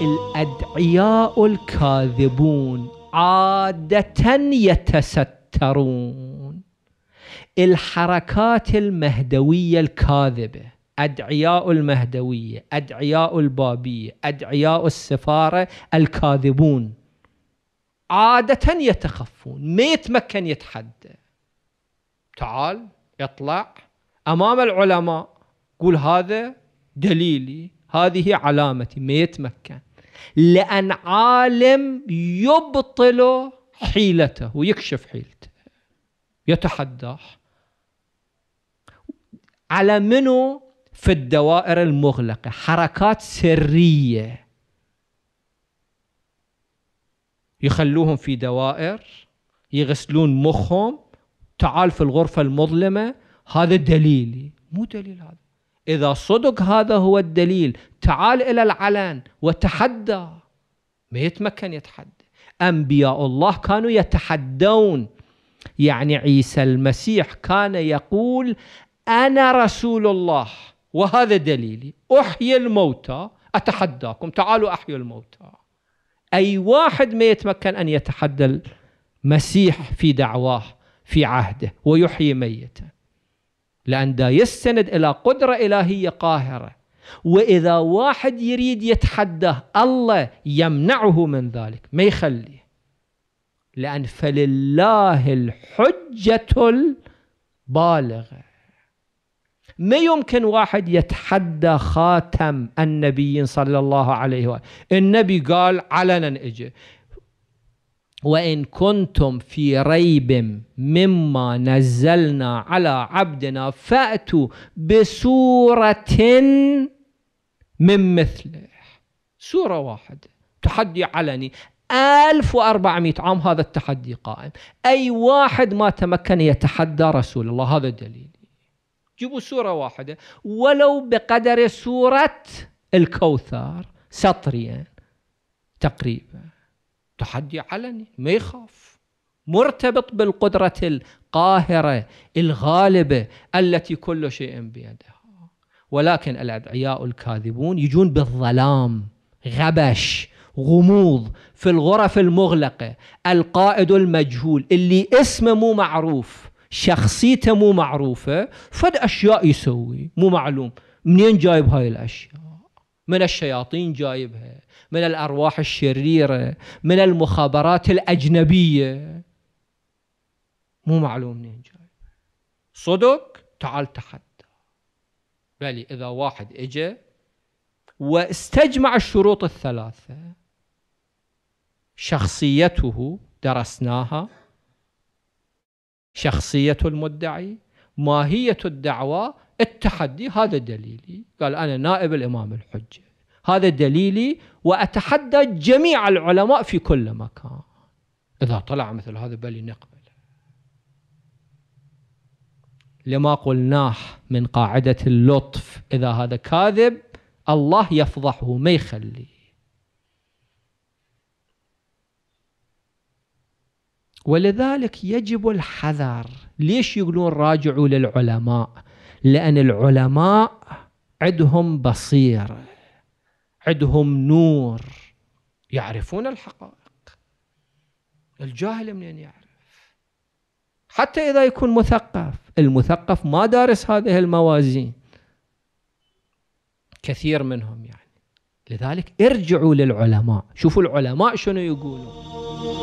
الأدعياء الكاذبون عادة يتسترون الحركات المهدوية الكاذبة أدعياء المهدوية أدعياء البابية أدعياء السفارة الكاذبون عادة يتخفون ما يتمكن يتحدى تعال اطلع أمام العلماء قول هذا دليلي هذه علامتي ما يتمكن لأن عالم يبطل حيلته ويكشف حيلته يتحداه على منه في الدوائر المغلقة حركات سرية يخلوهم في دوائر يغسلون مخهم تعال في الغرفة المظلمة هذا دليلي مو دليل هذا إذا صدق هذا هو الدليل تعال إلى العلن وتحدى ما يتمكن يتحدى أنبياء الله كانوا يتحدون يعني عيسى المسيح كان يقول أنا رسول الله وهذا دليلي أحيي الموتى أتحداكم تعالوا أحيوا الموتى أي واحد ما يتمكن أن يتحدى المسيح في دعواه في عهده ويحيي ميتا لأن دا يستند إلى قدرة إلهية قاهرة وإذا واحد يريد يتحداه الله يمنعه من ذلك ما يخليه لأن فلله الحجة البالغة ما يمكن واحد يتحدى خاتم النبي صلى الله عليه وآله النبي قال علنا اجي وإن كنتم في ريب مما نزلنا على عبدنا فأتوا بسورة من مثله سورة واحدة تحدي علني 1400 عام هذا التحدي قائم أي واحد ما تمكن يتحدى رسول الله هذا دليلي جيبوا سورة واحدة ولو بقدر سورة الكوثر سطريا تقريبا تحدي علني ما يخاف مرتبط بالقدرة القاهرة الغالبة التي كل شيء بيدها ولكن الأدعياء الكاذبون يجون بالظلام غبش غموض في الغرف المغلقة القائد المجهول اللي اسمه مو معروف شخصيته مو معروفة فد أشياء يسوي مو معلوم منين جايب هاي الأشياء من الشياطين جايبها من الارواح الشريره من المخابرات الاجنبيه مو معلوم منين جايبها صدق تعال تحدى بلي اذا واحد إجا واستجمع الشروط الثلاثه شخصيته درسناها شخصيه المدعي ماهيه الدعوه التحدي هذا دليلي قال أنا نائب الإمام الحجة هذا دليلي وأتحدى جميع العلماء في كل مكان إذا طلع مثل هذا بلي نقبل لما قلناه من قاعدة اللطف إذا هذا كاذب الله يفضحه ما يخليه ولذلك يجب الحذر ليش يقولون راجعوا للعلماء لأن العلماء عندهم بصيرة عندهم نور يعرفون الحقائق الجاهل منين يعرف حتى إذا يكون مثقف المثقف ما دارس هذه الموازين كثير منهم يعني لذلك ارجعوا للعلماء شوفوا العلماء شنو يقولون